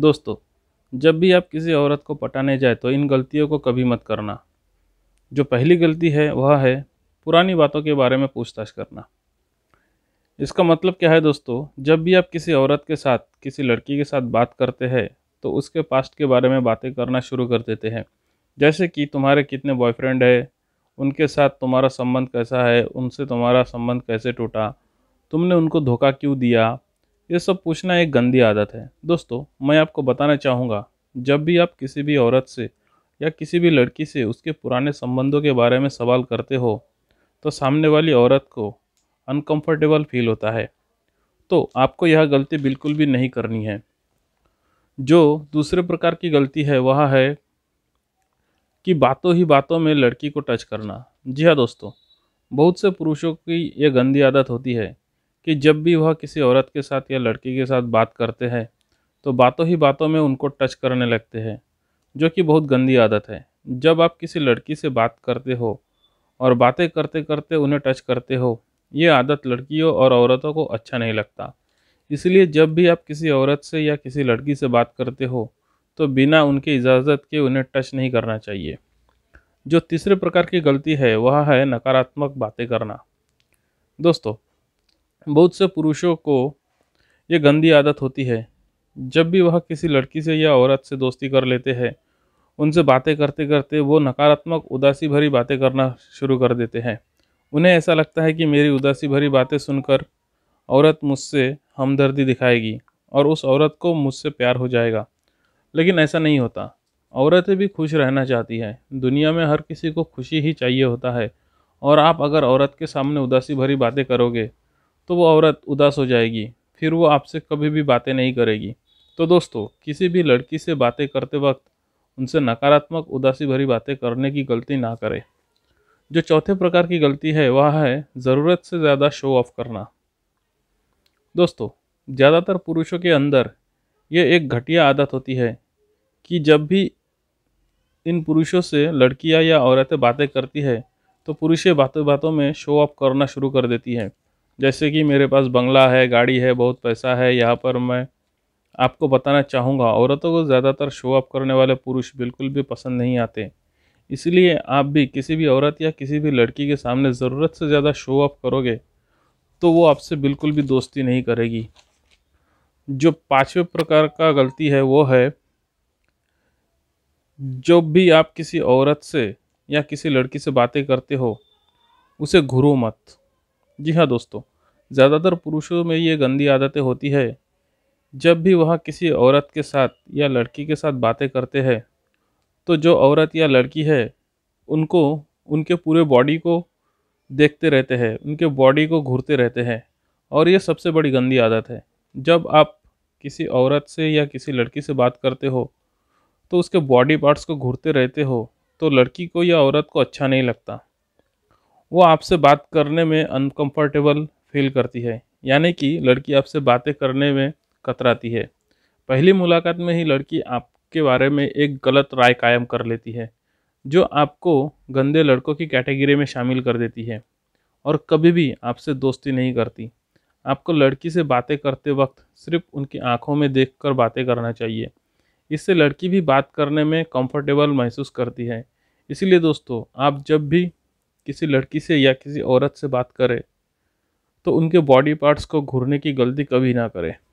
दोस्तों जब भी आप किसी औरत को पटाने जाए तो इन गलतियों को कभी मत करना जो पहली गलती है वह है पुरानी बातों के बारे में पूछताछ करना इसका मतलब क्या है दोस्तों जब भी आप किसी औरत के साथ किसी लड़की के साथ बात करते हैं तो उसके पास्ट के बारे में बातें करना शुरू कर देते हैं जैसे कि तुम्हारे कितने बॉयफ्रेंड है उनके साथ तुम्हारा संबंध कैसा है उनसे तुम्हारा संबंध कैसे टूटा तुमने उनको धोखा क्यों दिया ये सब पूछना एक गंदी आदत है दोस्तों मैं आपको बताना चाहूँगा जब भी आप किसी भी औरत से या किसी भी लड़की से उसके पुराने संबंधों के बारे में सवाल करते हो तो सामने वाली औरत को अनकंफर्टेबल फील होता है तो आपको यह गलती बिल्कुल भी नहीं करनी है जो दूसरे प्रकार की गलती है वह है कि बातों ही बातों में लड़की को टच करना जी हाँ दोस्तों बहुत से पुरुषों की यह गंदी आदत होती है कि जब भी वह किसी औरत के साथ या लड़की के साथ बात करते हैं तो बातों ही बातों में उनको टच करने लगते हैं जो कि बहुत गंदी आदत है जब आप किसी लड़की से बात करते हो और बातें करते करते उन्हें टच करते हो ये आदत लड़कियों और औरतों को अच्छा नहीं लगता इसलिए जब भी आप किसी औरत से या किसी लड़की से बात करते हो तो बिना उनके इजाज़त के उन्हें टच नहीं करना चाहिए जो तीसरे प्रकार की गलती है वह है नकारात्मक बातें करना दोस्तों बहुत से पुरुषों को ये गंदी आदत होती है जब भी वह किसी लड़की से या औरत से दोस्ती कर लेते हैं उनसे बातें करते करते वो नकारात्मक उदासी भरी बातें करना शुरू कर देते हैं उन्हें ऐसा लगता है कि मेरी उदासी भरी बातें सुनकर औरत मुझसे हमदर्दी दिखाएगी और उस औरत को मुझसे प्यार हो जाएगा लेकिन ऐसा नहीं होता औरतें भी खुश रहना चाहती हैं दुनिया में हर किसी को खुशी ही चाहिए होता है और आप अगर औरत के सामने उदासी भरी बातें करोगे तो वो औरत उदास हो जाएगी फिर वो आपसे कभी भी बातें नहीं करेगी तो दोस्तों किसी भी लड़की से बातें करते वक्त उनसे नकारात्मक उदासी भरी बातें करने की गलती ना करें जो चौथे प्रकार की गलती है वह है ज़रूरत से ज़्यादा शो ऑफ करना दोस्तों ज़्यादातर पुरुषों के अंदर यह एक घटिया आदत होती है कि जब भी इन पुरुषों से लड़कियां या औरतें बातें करती है तो पुरुषें बातों बातों में शो ऑफ करना शुरू कर देती हैं जैसे कि मेरे पास बंगला है गाड़ी है बहुत पैसा है यहाँ पर मैं आपको बताना चाहूँगा औरतों को ज़्यादातर शो अप करने वाले पुरुष बिल्कुल भी पसंद नहीं आते इसलिए आप भी किसी भी औरत या किसी भी लड़की के सामने ज़रूरत से ज़्यादा शो अप करोगे तो वो आपसे बिल्कुल भी दोस्ती नहीं करेगी जो पाँचवें प्रकार का गलती है वो है जब भी आप किसी औरत से या किसी लड़की से बातें करते हो उसे घुरो मत जी हाँ दोस्तों ज़्यादातर पुरुषों में ये गंदी आदतें होती है जब भी वह किसी औरत के साथ या लड़की के साथ बातें करते हैं तो जो औरत या लड़की है उनको उनके पूरे बॉडी को देखते रहते हैं उनके बॉडी को घूरते रहते हैं और ये सबसे बड़ी गंदी आदत है जब आप किसी औरत से या किसी लड़की से बात करते हो तो उसके बॉडी पार्ट्स को घूरते रहते हो तो लड़की को या औरत को अच्छा नहीं लगता वो आपसे बात करने में अनकंफर्टेबल फील करती है यानी कि लड़की आपसे बातें करने में कतराती है पहली मुलाकात में ही लड़की आपके बारे में एक गलत राय कायम कर लेती है जो आपको गंदे लड़कों की कैटेगरी में शामिल कर देती है और कभी भी आपसे दोस्ती नहीं करती आपको लड़की से बातें करते वक्त सिर्फ उनकी आंखों में देखकर बातें करना चाहिए इससे लड़की भी बात करने में कंफर्टेबल महसूस करती है इसीलिए दोस्तों आप जब भी किसी लड़की से या किसी औरत से बात करें तो उनके बॉडी पार्ट्स को घूरने की गलती कभी ना करें